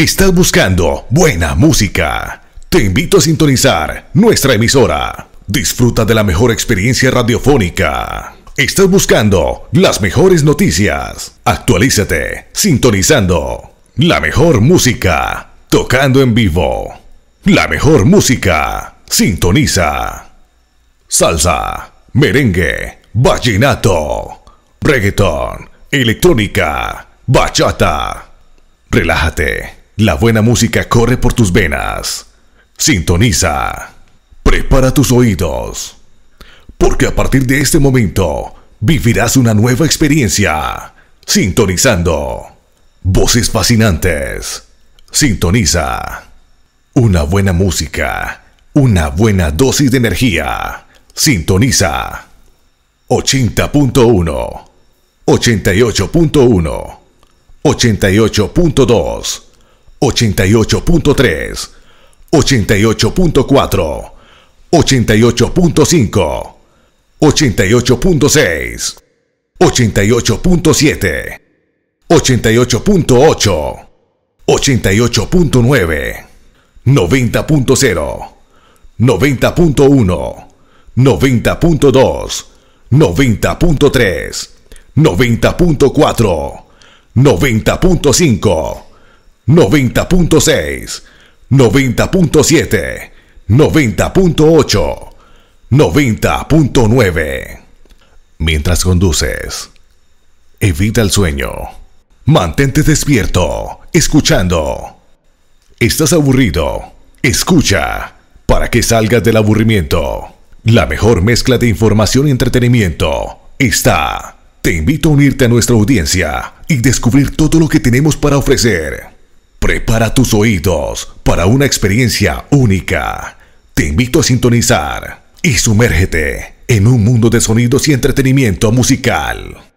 Estás buscando buena música. Te invito a sintonizar nuestra emisora. Disfruta de la mejor experiencia radiofónica. Estás buscando las mejores noticias. Actualízate sintonizando la mejor música tocando en vivo. La mejor música sintoniza. Salsa, merengue, vallenato, reggaeton, electrónica, bachata. Relájate la buena música corre por tus venas. Sintoniza. Prepara tus oídos. Porque a partir de este momento vivirás una nueva experiencia. Sintonizando. Voces fascinantes. Sintoniza. Una buena música. Una buena dosis de energía. Sintoniza. 80.1. 88.1. 88.2. 88.3, 88.4, 88.5, 88.6, 88.7, 88.8, 88.9, 90.0, 90.1, 90.2, 90.3, 90.4, 90.5, 90.6, 90.7, 90.8, 90.9. Mientras conduces, evita el sueño. Mantente despierto, escuchando. ¿Estás aburrido? Escucha, para que salgas del aburrimiento. La mejor mezcla de información y entretenimiento está. Te invito a unirte a nuestra audiencia y descubrir todo lo que tenemos para ofrecer. Prepara tus oídos para una experiencia única. Te invito a sintonizar y sumérgete en un mundo de sonidos y entretenimiento musical.